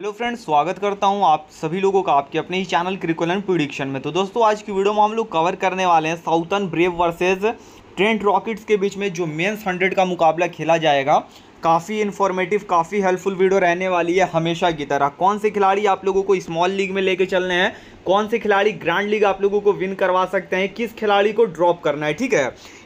hello friends स्वागत करता हूं आप सभी लोगों का आपके अपने ही चैनल क्रिकुल प्रिडिक्शन में तो दोस्तों आज की वीडियो में हम लोग कवर करने वाले हैं Southern Brave versus Trent Rockets के बीच में जो मेंस हंड्रेड का मुकाबला खेला जाएगा काफ़ी इन्फॉर्मेटिव काफ़ी हेल्पफुल वीडियो रहने वाली है हमेशा की तरह कौन से खिलाड़ी आप लोगों को स्मॉल लीग में लेके चलने हैं कौन से खिलाड़ी ग्रैंड लीग आप लोगों को विन करवा सकते हैं किस खिलाड़ी को ड्रॉप करना है ठीक है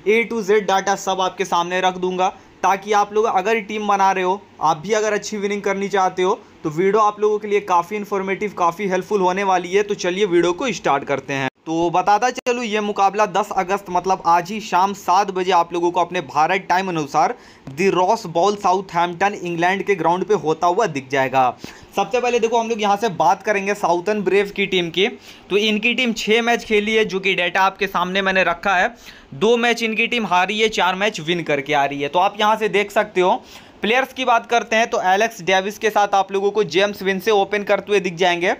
ए टू जेड डाटा सब आपके सामने रख दूंगा ताकि आप लोग अगर टीम बना रहे हो आप भी अगर अच्छी विनिंग करनी चाहते हो तो वीडियो आप लोगों के लिए काफ़ी इन्फॉर्मेटिव काफ़ी हेल्पफुल होने वाली है तो चलिए वीडियो को स्टार्ट करते हैं तो बताता चलो ये मुकाबला 10 अगस्त मतलब आज ही शाम सात बजे आप लोगों को अपने भारत टाइम अनुसार the Rose Bowl Southampton England के ग्राउंड पे होता हुआ दिख जाएगा सबसे पहले देखो हम लोग यहाँ से बात करेंगे साउथन ब्रेव की टीम की तो इनकी टीम छः मैच खेली है जो कि डेटा आपके सामने मैंने रखा है दो मैच इनकी टीम हारी है चार मैच विन करके आ रही है तो आप यहाँ से देख सकते हो प्लेयर्स की बात करते हैं तो एलेक्स डेविस के साथ आप लोगों को जेम्स विन से ओपन करते हुए दिख जाएंगे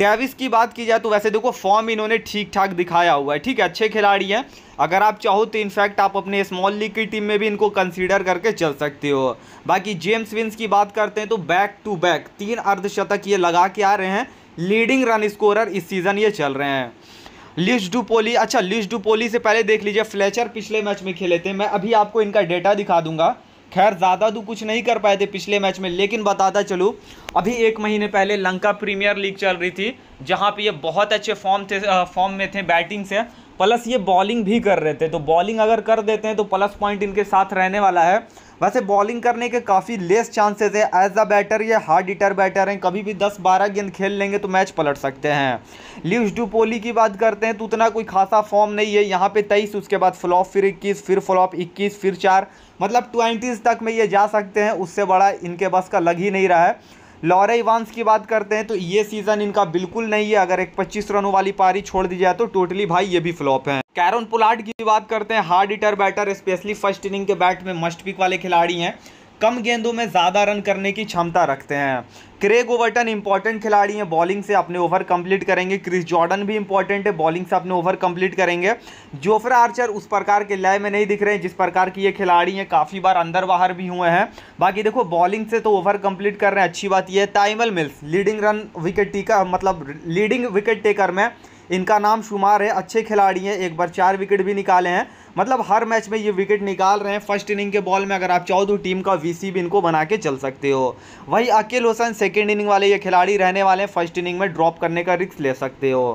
डेविस की बात की जाए तो वैसे देखो फॉर्म इन्होंने ठीक ठाक दिखाया हुआ है ठीक है अच्छे खिलाड़ी हैं अगर आप चाहो तो इनफैक्ट आप अपने स्मॉल लीग की टीम में भी इनको कंसीडर करके चल सकते हो बाकी जेम्स विंस की बात करते हैं तो बैक टू बैक तीन अर्धशतक ये लगा के आ रहे हैं लीडिंग रन स्कोरर इस सीज़न ये चल रहे हैं लिस्ट डुपोली अच्छा लिस्ट डुपोली से पहले देख लीजिए फ्लैचर पिछले मैच में खेले थे मैं अभी आपको इनका डेटा दिखा दूंगा खैर ज़्यादा तो कुछ नहीं कर पाए थे पिछले मैच में लेकिन बताता चलूँ अभी एक महीने पहले लंका प्रीमियर लीग चल रही थी जहाँ पे ये बहुत अच्छे फॉर्म थे फॉर्म में थे बैटिंग से प्लस ये बॉलिंग भी कर रहे थे तो बॉलिंग अगर कर देते हैं तो प्लस पॉइंट इनके साथ रहने वाला है वैसे बॉलिंग करने के काफ़ी लेस चांसेस है एज अ बैटर ये हार्ड इटर बैटर हैं कभी भी 10-12 गेंद खेल लेंगे तो मैच पलट सकते हैं ल्यूस डुपोली की बात करते हैं तो उतना कोई खासा फॉर्म नहीं है यहाँ पे तेईस उसके बाद फ्लॉप फिर इक्कीस फिर फ्लॉप इक्कीस फिर चार मतलब ट्वेंटीज़ तक में ये जा सकते हैं उससे बड़ा इनके बस का लग ही नहीं रहा है लॉरे इवान्स की बात करते हैं तो ये सीज़न इनका बिल्कुल नहीं है अगर एक पच्चीस रनों वाली पारी छोड़ दी जाए तो टोटली भाई ये भी फ्लॉप है कैरन पुलाट की बात करते हैं hard hitter batter specially first inning के बैट में मस्ट पिक वाले खिलाड़ी हैं कम गेंदों में ज़्यादा रन करने की क्षमता रखते हैं क्रेग ओवर्टन इंपॉर्टेंट खिलाड़ी हैं बॉलिंग से अपने ओवर कंप्लीट करेंगे क्रिस जॉर्डन भी इंपॉर्टेंट है बॉलिंग से अपने ओवर कंप्लीट करेंगे जोफ्रा आर्चर उस प्रकार के लय में नहीं दिख रहे हैं जिस प्रकार की ये खिलाड़ी हैं काफ़ी बार अंदर बाहर भी हुए हैं बाकी देखो बॉलिंग से तो ओवर कंप्लीट कर रहे हैं अच्छी बात यह है Tymal Mills leading run wicket taker मतलब लीडिंग विकेट टेकर में इनका नाम शुमार है अच्छे खिलाड़ी हैं एक बार चार विकेट भी निकाले हैं मतलब हर मैच में ये विकेट निकाल रहे हैं फर्स्ट इनिंग के बॉल में अगर आप चाहो तो टीम का वीसी भी इनको बना के चल सकते हो वही अकेल हुसैन सेकेंड इनिंग वाले ये खिलाड़ी रहने वाले हैं फर्स्ट इनिंग में ड्रॉप करने का रिस्क ले सकते हो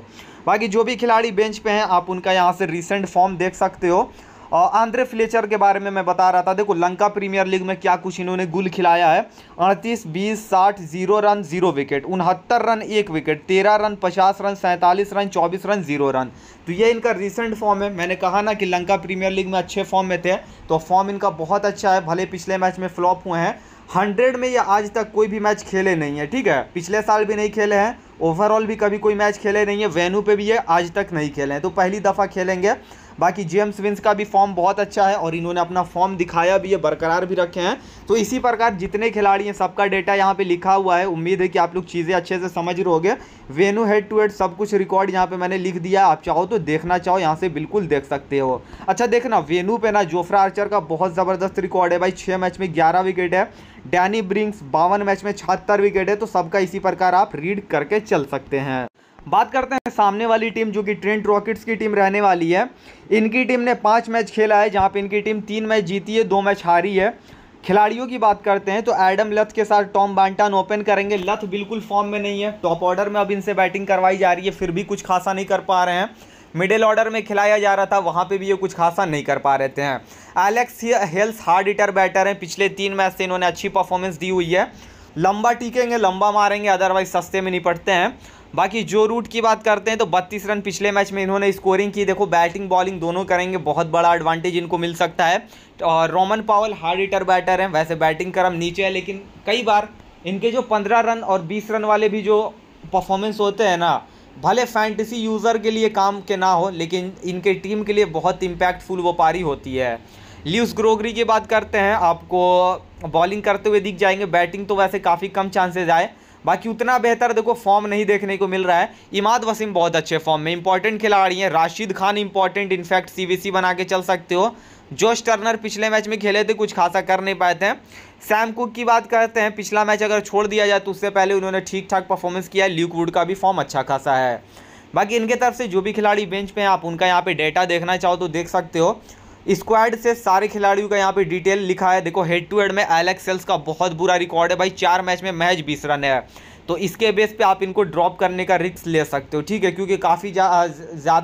बाकी जो भी खिलाड़ी बेंच पे हैं आप उनका यहाँ से रिसेंट फॉर्म देख सकते हो और आंद्रे फ्लेचर के बारे में मैं बता रहा था देखो लंका प्रीमियर लीग में क्या कुछ इन्होंने गुल खिलाया है अड़तीस बीस साठ जीरो रन जीरो विकेट उनहत्तर रन एक विकेट तेरह रन पचास रन सैंतालीस रन चौबीस रन जीरो रन तो ये इनका रिसेंट फॉर्म है मैंने कहा ना कि लंका प्रीमियर लीग में अच्छे फॉर्म में थे तो फॉर्म इनका बहुत अच्छा है भले पिछले मैच में फ्लॉप हुए हैं हंड्रेड में ये आज तक कोई भी मैच खेले नहीं है ठीक है पिछले साल भी नहीं खेले हैं ओवरऑल भी कभी कोई मैच खेले नहीं है वेन्यू पे भी ये आज तक नहीं खेले हैं तो पहली दफ़ा खेलेंगे बाकी जेम्स विंस का भी फॉर्म बहुत अच्छा है और इन्होंने अपना फॉर्म दिखाया भी है बरकरार भी रखे हैं तो इसी प्रकार जितने खिलाड़ी हैं सबका डेटा यहाँ पे लिखा हुआ है उम्मीद है कि आप लोग चीज़ें अच्छे से समझ रहोगे वेनू हेड टू हेड सब कुछ रिकॉर्ड यहाँ पे मैंने लिख दिया आप चाहो तो देखना चाहो यहाँ से बिल्कुल देख सकते हो अच्छा देखना वेनू पे ना जोफ्रा आर्चर का बहुत ज़बरदस्त रिकॉर्ड है भाई छः मैच में ग्यारह विकेट है डैनी ब्रिंक्स बावन मैच में छहत्तर विकेट है तो सबका इसी प्रकार आप रीड करके चल सकते हैं बात करते हैं सामने वाली टीम जो कि ट्रेंट रॉकेट्स की टीम रहने वाली है इनकी टीम ने पाँच मैच खेला है जहाँ पे इनकी टीम तीन मैच जीती है दो मैच हारी है खिलाड़ियों की बात करते हैं तो एडम लथ के साथ टॉम बांटान ओपन करेंगे लथ बिल्कुल फॉर्म में नहीं है टॉप ऑर्डर में अब इनसे बैटिंग करवाई जा रही है फिर भी कुछ खासा नहीं कर पा रहे हैं मिडिल ऑर्डर में खिलाया जा रहा था वहाँ पे भी ये कुछ खासा नहीं कर पा रहे थे हैं Alex Hales hard hitter batter हैं पिछले तीन मैच से इन्होंने अच्छी परफॉर्मेंस दी हुई है लंबा टीकेंगे लंबा मारेंगे अदरवाइज सस्ते में निपटते हैं बाकी जो रूट की बात करते हैं तो बत्तीस रन पिछले मैच में इन्होंने स्कोरिंग की देखो बैटिंग बॉलिंग दोनों करेंगे बहुत बड़ा एडवांटेज इनको मिल सकता है और रोमन पावल हार्ड हिटर बैटर हैं वैसे बैटिंग क्रम नीचे है लेकिन कई बार इनके जो पंद्रह रन और बीस रन वाले भी जो परफॉर्मेंस होते हैं ना भले फैंटसी यूज़र के लिए काम के ना हो लेकिन इनके टीम के लिए बहुत इम्पैक्टफुल वो पारी होती है ल्यूस ग्रोगरी की बात करते हैं आपको बॉलिंग करते हुए दिख जाएंगे बैटिंग तो वैसे काफ़ी कम चांसेज आए बाकी उतना बेहतर देखो फॉर्म नहीं देखने को मिल रहा है इमाद वसीम बहुत अच्छे फॉर्म में इंपॉर्टेंट खिलाड़ी हैं Rashid Khan important in fact C बना के चल सकते हो जोश टर्नर पिछले मैच में खेले थे कुछ खासा कर नहीं पाए थे सैम कुक की बात करते हैं पिछला मैच अगर छोड़ दिया जाए तो उससे पहले उन्होंने ठीक ठाक परफॉर्मेंस किया है ल्यूक का भी फॉर्म अच्छा खासा है बाकी इनके तरफ से जो भी खिलाड़ी बेंच पे हैं आप उनका यहाँ पे डेटा देखना चाहो तो देख सकते हो स्क्वाड से सारे खिलाड़ियों का यहाँ पे डिटेल लिखा है देखो हेड टू हेड में एलेक्स सेल्स का बहुत बुरा रिकॉर्ड है भाई चार मैच में मैच बीस रन है तो इसके बेस पे आप इनको ड्रॉप करने का रिस्क ले सकते हो ठीक है क्योंकि काफ़ी ज़्यादा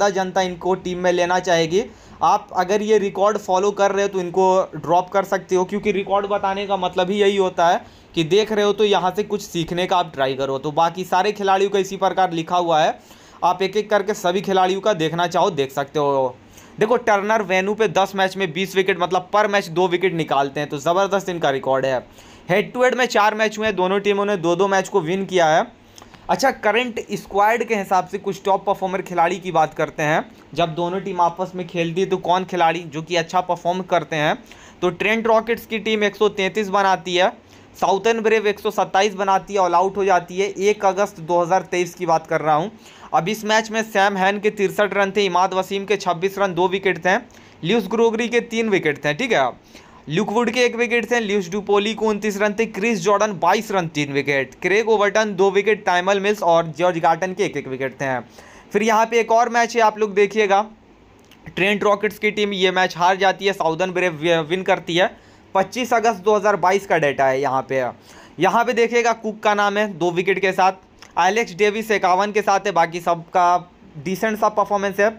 जा, जनता इनको टीम में लेना चाहेगी आप अगर ये रिकॉर्ड फॉलो कर रहे हो तो इनको ड्रॉप कर सकते हो क्योंकि रिकॉर्ड बताने का मतलब ही यही होता है कि देख रहे हो तो यहाँ से कुछ सीखने का आप ट्राई करो तो बाकी सारे खिलाड़ियों का इसी प्रकार लिखा हुआ है आप एक एक करके सभी खिलाड़ियों का देखना चाहो देख सकते हो देखो टर्नर वेन्यू पे दस मैच में बीस विकेट मतलब पर मैच दो विकेट निकालते हैं तो ज़बरदस्त इनका रिकॉर्ड है हेड टू हेड में चार मैच हुए हैं दोनों टीमों ने दो दो मैच को विन किया है अच्छा करंट स्क्वाड के हिसाब से कुछ टॉप परफॉर्मर खिलाड़ी की बात करते हैं जब दोनों टीम आपस में खेलती है तो कौन खिलाड़ी जो कि अच्छा परफॉर्म करते हैं तो ट्रेंट रॉकेट्स की टीम एक बनाती है साउथन ब्रेव एक बनाती है ऑल आउट हो जाती है एक अगस्त 2023 की बात कर रहा हूँ अब इस मैच में सैम हैन के तिरसठ रन थे इमाद वसीम के 26 रन दो विकेट थे ल्यूस ग्रोगरी के तीन विकेट थे ठीक है ल्यूकवुड के एक विकेट थे ल्यूस डुपोली को उनतीस रन थे क्रिस जॉर्डन बाईस रन तीन विकेट क्रेग ओवर्टन दो विकेट टाइमल मिल्स और जॉर्ज गार्टन के एक एक विकेट थे फिर यहाँ पे एक और मैच है आप लोग देखिएगा ट्रेंट रॉकेट्स की टीम ये मैच हार जाती है साउदर्न ब्रेव विन करती है 25 अगस्त 2022 का डेटा है यहाँ पे यहाँ पे देखिएगा कुक का नाम है दो विकेट के साथ एलेक्स डेविस इक्यावन के साथ है बाकी सब का डिसेंट सा परफॉर्मेंस है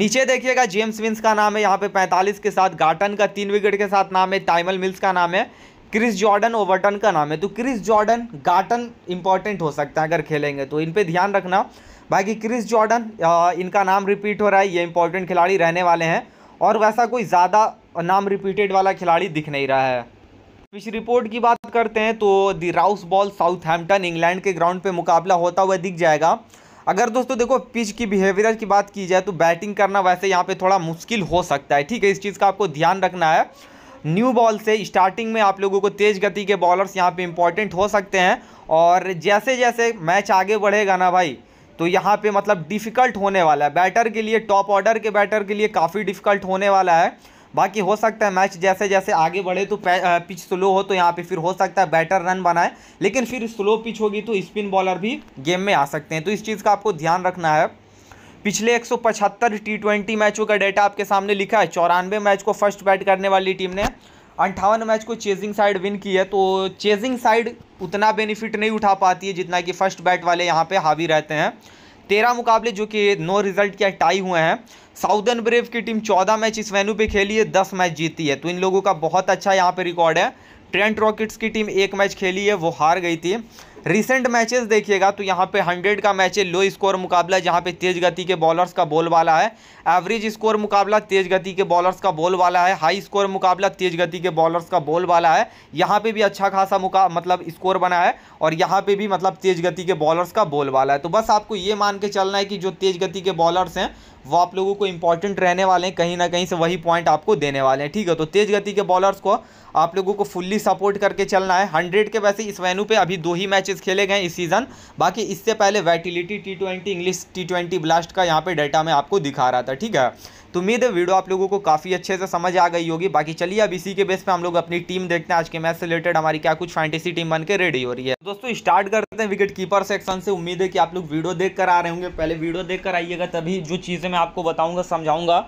नीचे देखिएगा जेम्स विंस का नाम है यहाँ पे 45 के साथ गार्टन का तीन विकेट के साथ नाम है टाइमल मिल्स का नाम है क्रिस जॉर्डन ओवरटन का नाम है तो क्रिस जॉर्डन गार्टन इंपॉर्टेंट हो सकता है अगर खेलेंगे तो इन पर ध्यान रखना बाकी क्रिस जॉर्डन इनका नाम रिपीट हो रहा है ये इंपॉर्टेंट खिलाड़ी रहने वाले हैं और वैसा कोई ज़्यादा और नाम रिपीटेड वाला खिलाड़ी दिख नहीं रहा है पिच रिपोर्ट की बात करते हैं तो the Rose Bowl Southampton England के ग्राउंड पे मुकाबला होता हुआ दिख जाएगा अगर दोस्तों देखो पिच की बिहेवियर की बात की जाए तो बैटिंग करना वैसे यहाँ पे थोड़ा मुश्किल हो सकता है ठीक है इस चीज़ का आपको ध्यान रखना है न्यू बॉल से स्टार्टिंग में आप लोगों को तेज़ गति के बॉलर्स यहाँ पर इंपॉर्टेंट हो सकते हैं और जैसे जैसे मैच आगे बढ़ेगा ना भाई तो यहाँ पे मतलब डिफ़िकल्ट होने वाला है बैटर के लिए टॉप ऑर्डर के बैटर के लिए काफ़ी डिफ़िकल्ट होने वाला है बाकी हो सकता है मैच जैसे जैसे आगे बढ़े तो पिच स्लो हो तो यहाँ पे फिर हो सकता है बैटर रन बनाए लेकिन फिर स्लो पिच होगी तो स्पिन बॉलर भी गेम में आ सकते हैं तो इस चीज़ का आपको ध्यान रखना है पिछले 175 टी मैचों का डाटा आपके सामने लिखा है चौरानवे मैच को फर्स्ट बैट करने वाली टीम ने अंठावन मैच को चेजिंग साइड विन की है तो चेजिंग साइड उतना बेनिफिट नहीं उठा पाती है जितना कि फर्स्ट बैट वाले यहाँ पे हावी रहते हैं तेरह मुकाबले जो कि नो रिजल्ट के टाई हुए हैं साउदर्न ब्रेव की टीम चौदह मैच इस वेन्यू पे खेली है दस मैच जीती है तो इन लोगों का बहुत अच्छा यहाँ पे रिकॉर्ड है ट्रेंट रॉकेट्स की टीम एक मैच खेली है वो हार गई थी रिसेंट मैचेस देखिएगा तो यहाँ पे 100 का मैच है लो स्कोर मुकाबला जहाँ पे तेज गति के बॉलर्स का बोल वाला है एवरेज स्कोर मुकाबला तेज गति के बॉलर्स का बोल वाला है हाई स्कोर मुकाबला तेज गति के बॉलर्स का बोल वाला है यहाँ पे भी अच्छा खासा मुका मतलब स्कोर बना है और यहाँ पे भी मतलब तेज गति के बॉलर्स का बोल वाला है तो बस आपको ये मान के चलना है कि जो तेज गति के बॉलर्स हैं वो आप लोगों को इंपॉर्टेंट रहने वाले हैं कहीं ना कहीं से वही पॉइंट आपको देने वाले हैं ठीक है तो तेज़ गति के बॉलर्स को आप लोगों को फुल्ली सपोर्ट करके चलना है हंड्रेड के वैसे इस वेन्यू पे अभी दो ही मैचेस खेले गए इस सीज़न बाकी इससे पहले Vitality T twenty English T twenty Blast का यहाँ पे डाटा मैं आपको दिखा रहा था ठीक है तो उम्मीद है वीडियो आप लोगों को काफ़ी अच्छे से समझ आ गई होगी बाकी चलिए अब इसी के बेस पर हम लोग अपनी टीम देखते हैं आज के मैच से रिलेटेड हमारी क्या कुछ फैंटेसी टीम बन के रेडी हो रही है दोस्तों स्टार्ट करते हैं विकेट कीपर सेक्शन से उम्मीद है कि आप लोग वीडियो देख कर आ रहे होंगे पहले वीडियो देख कर आइएगा तभी जो चीज़ें मैं आपको बताऊँगा समझाऊँगा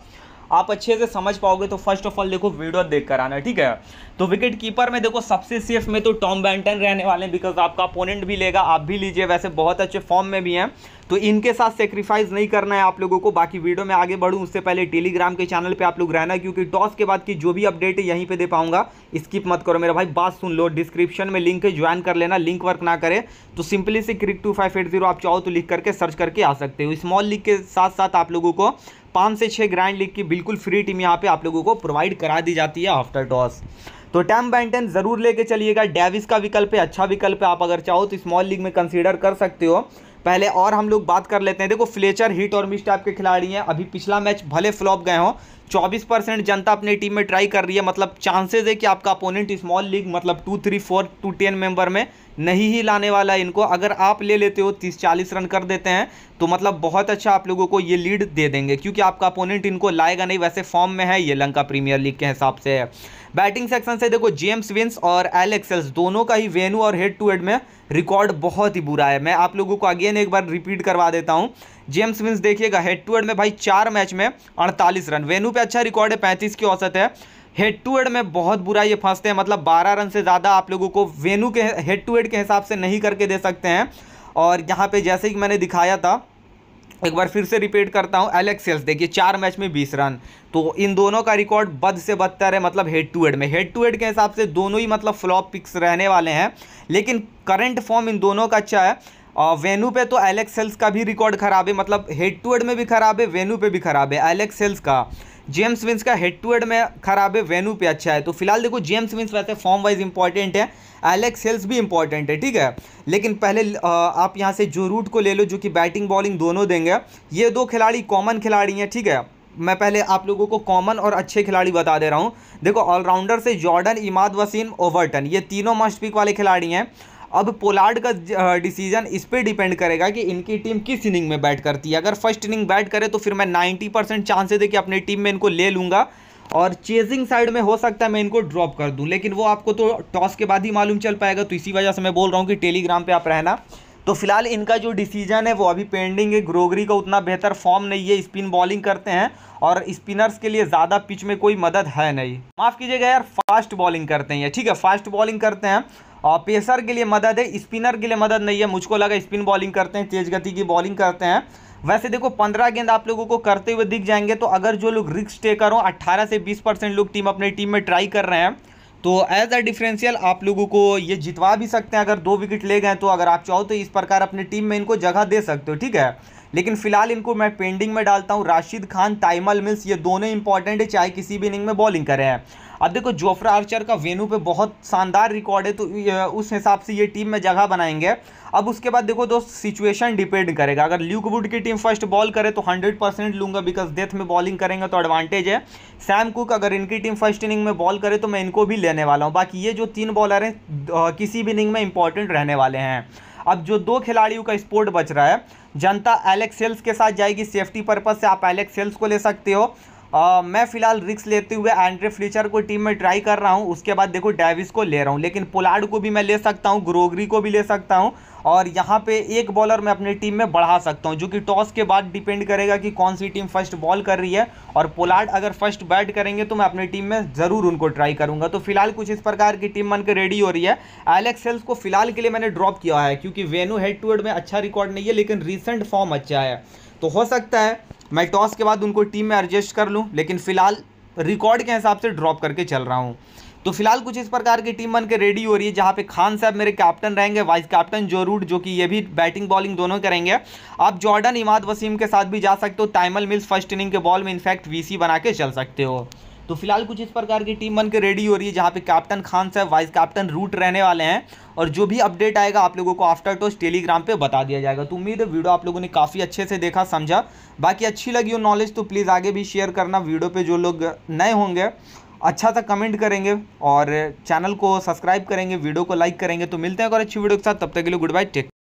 आप अच्छे से समझ पाओगे तो फर्स्ट ऑफ ऑल देखो वीडियो देख कर आना ठीक है तो विकेट कीपर में देखो सबसे सेफ में तो टॉम बैंटन रहने वाले हैं बिकॉज आपका अपोनेंट भी लेगा आप भी लीजिए वैसे बहुत अच्छे फॉर्म में भी हैं तो इनके साथ सेक्रीफाइस नहीं करना है आप लोगों को बाकी वीडियो में आगे बढ़ूँ उससे पहले टेलीग्राम के चैनल पर आप लोग रहना क्योंकि टॉस के बाद की जो भी अपडेट है यहीं पर दे पाऊंगा स्किप मत करो मेरा भाई बात सुन लो डिस्क्रिप्शन में लिंक ज्वाइन कर लेना लिंक वर्क ना करे तो सिंपली से cric two five eight zero आप चाहो तो लिख करके सर्च करके आ सकते हो स्मॉल लीग के साथ साथ आप लोगों को पाँच से छः ग्रैंड लीग की बिल्कुल फ्री टीम यहाँ पे आप लोगों को प्रोवाइड करा दी जाती है आफ्टर टॉस तो टैम बैंटन ज़रूर लेके चलिएगा डेविस का विकल्प है अच्छा विकल्प है आप अगर चाहो तो स्मॉल लीग में कंसीडर कर सकते हो पहले और हम लोग बात कर लेते हैं देखो फ्लेचर हिट और मिस टाइप के खिलाड़ी हैं अभी पिछला मैच भले फ्लॉप गए हों चौबीस परसेंट जनता अपनी टीम में ट्राई कर रही है मतलब चांसेस है कि आपका अपोनेंट स्मॉल लीग मतलब two three four two ten member में नहीं ही लाने वाला है इनको अगर आप ले लेते हो तीस चालीस रन कर देते हैं तो मतलब बहुत अच्छा आप लोगों को ये लीड दे देंगे क्योंकि आपका अपोनेंट इनको लाएगा नहीं वैसे फॉर्म में है ये लंका प्रीमियर लीग के हिसाब से है बैटिंग सेक्शन से देखो जेम्स विंस और एलेक्सेल्स दोनों का ही वेन्यू और हेड टू हेड में रिकॉर्ड बहुत ही बुरा है मैं आप लोगों को अगेन एक बार रिपीट करवा देता हूँ जेम्स विंस देखिएगा हेड टू हेड में भाई चार मैच में अड़तालीस रन वेनू पे अच्छा रिकॉर्ड है पैंतीस की औसत है हेड टू हेड में बहुत बुरा ये फंसते हैं मतलब बारह रन से ज़्यादा आप लोगों को वेनू के हेड टू हेड के हिसाब से नहीं करके दे सकते हैं और यहाँ पर जैसे कि मैंने दिखाया था एक बार फिर से रिपीट करता हूँ एलेक्स सेल्स देखिए चार मैच में बीस रन तो इन दोनों का रिकॉर्ड बद से बदतर है मतलब हेड टू हेड में हेड टू हेड के हिसाब से दोनों ही मतलब फ्लॉप पिक्स रहने वाले हैं लेकिन करंट फॉर्म इन दोनों का अच्छा है वेन्यू पे तो एलेक्स सेल्स का भी रिकॉर्ड खराब है मतलब हेड टू हेड में भी खराब है वेन्यू पे भी खराब है एलेक्स सेल्स का जेम्स विंस का हेड टू हेड में खराब है वेन्यू पे अच्छा है तो फिलहाल देखो जेम्स विंस वैसे फॉर्म वाइज इंपॉर्टेंट है एलेक्स सेल्स भी इंपॉर्टेंट है ठीक है लेकिन पहले आप यहाँ से जो रूट को ले लो जो कि बैटिंग बॉलिंग दोनों देंगे ये दो खिलाड़ी कॉमन खिलाड़ी हैं ठीक है मैं पहले आप लोगों को कॉमन और अच्छे खिलाड़ी बता दे रहा हूँ देखो ऑलराउंडर से जॉर्डन इमाद वसीम ओवरटन ये तीनों मस्ट पिक वाले खिलाड़ी हैं अब पोलार्ड का डिसीजन इस पर डिपेंड करेगा कि इनकी टीम किस इनिंग में बैट करती है अगर फर्स्ट इनिंग बैट करे तो फिर मैं नाइन्टी परसेंट चांसेस है कि अपनी टीम में इनको ले लूँगा और चेजिंग साइड में हो सकता है मैं इनको ड्रॉप कर दूँ लेकिन वो आपको तो टॉस के बाद ही मालूम चल पाएगा तो इसी वजह से मैं बोल रहा हूँ कि टेलीग्राम पर आप रहना तो फिलहाल इनका जो डिसीजन है वो अभी पेंडिंग है ग्रोगरी का उतना बेहतर फॉर्म नहीं है स्पिन बॉलिंग करते हैं और स्पिनर्स के लिए ज़्यादा पिच में कोई मदद है नहीं माफ़ कीजिएगा यार फास्ट बॉलिंग करते हैं ठीक है फास्ट बॉलिंग करते हैं और पेसर के लिए मदद है स्पिनर के लिए मदद नहीं है मुझको लगा स्पिन बॉलिंग करते हैं तेज़ गति की बॉलिंग करते हैं वैसे देखो पंद्रह गेंद आप लोगों को करते हुए दिख जाएंगे तो अगर जो लोग रिक्स टेकर हों अट्ठारह से बीस परसेंट लोग टीम अपने टीम में ट्राई कर रहे हैं तो एज अ डिफरेंशियल आप लोगों को ये जितवा भी सकते हैं अगर दो विकेट ले गए तो अगर आप चाहो तो इस प्रकार अपनी टीम में इनको जगह दे सकते हो ठीक है लेकिन फिलहाल इनको मैं पेंडिंग में डालता हूँ राशिद खान ताइमल मिल्स ये दोनों इंपॉर्टेंट है चाहे किसी भी इनिंग में बॉलिंग करें हैं अब देखो जोफ्रा आर्चर का वेनू पे बहुत शानदार रिकॉर्ड है तो उस हिसाब से ये टीम में जगह बनाएंगे अब उसके बाद देखो दोस्त सिचुएशन डिपेंड करेगा अगर ल्यूक वुड की टीम फर्स्ट बॉल करे तो हंड्रेड परसेंट लूंगा बिकॉज डेथ में बॉलिंग करेंगे तो एडवांटेज है सैम कुक अगर इनकी टीम फर्स्ट इनिंग में बॉल करे तो मैं इनको भी लेने वाला हूँ बाकी ये जो तीन बॉलर हैं किसी भी इनिंग में इंपॉर्टेंट रहने वाले हैं अब जो दो खिलाड़ियों का स्पोर्ट बच रहा है जनता एलेक्सेल्स के साथ जाएगी सेफ्टी पर्पज से आप एलेक्सेल्स को ले सकते हो आ, मैं फिलहाल रिक्स लेते हुए एंड्रे फ्लिचर को टीम में ट्राई कर रहा हूँ उसके बाद देखो डेविस को ले रहा हूँ लेकिन पोलार्ड को भी मैं ले सकता हूँ ग्रोगरी को भी ले सकता हूँ और यहाँ पे एक बॉलर मैं अपनी टीम में बढ़ा सकता हूँ जो कि टॉस के बाद डिपेंड करेगा कि कौन सी टीम फर्स्ट बॉल कर रही है और पोलार्ड अगर फर्स्ट बैट करेंगे तो मैं अपनी टीम में ज़रूर उनको ट्राई करूँगा तो फिलहाल कुछ इस प्रकार की टीम बनकर रेडी हो रही है एलेक्स सेल्स को फिलहाल के लिए मैंने ड्रॉप किया है क्योंकि वेनू हेड टू हेड में अच्छा रिकॉर्ड नहीं है लेकिन रिसेंट फॉर्म अच्छा है तो हो सकता है मैं टॉस के बाद उनको टीम में एडजस्ट कर लूँ लेकिन फ़िलहाल रिकॉर्ड के हिसाब से ड्रॉप करके चल रहा हूँ तो फिलहाल कुछ इस प्रकार की टीम बन के रेडी हो रही है जहाँ पे खान साहब मेरे कैप्टन रहेंगे वाइस कैप्टन जो रूट जो कि ये भी बैटिंग बॉलिंग दोनों करेंगे आप जॉर्डन इमाद वसीम के साथ भी जा सकते हो टाइमल मिल्स फर्स्ट इनिंग के बॉल में इनफैक्ट वीसी बना के चल सकते हो तो फिलहाल कुछ इस प्रकार की टीम बनकर रेडी हो रही है जहाँ पे कैप्टन खान साहब वाइस कैप्टन रूट रहने वाले हैं और जो भी अपडेट आएगा आप लोगों को आफ्टर टोस्ट टेलीग्राम पे बता दिया जाएगा तो उम्मीद है वीडियो आप लोगों ने काफ़ी अच्छे से देखा समझा बाकी अच्छी लगी हो नॉलेज तो प्लीज़ आगे भी शेयर करना वीडियो पर जो लोग नए होंगे अच्छा सा कमेंट करेंगे और चैनल को सब्सक्राइब करेंगे वीडियो को लाइक करेंगे तो मिलते हैं और अच्छी वीडियो के साथ तब तक के लिए गुड बाय टेक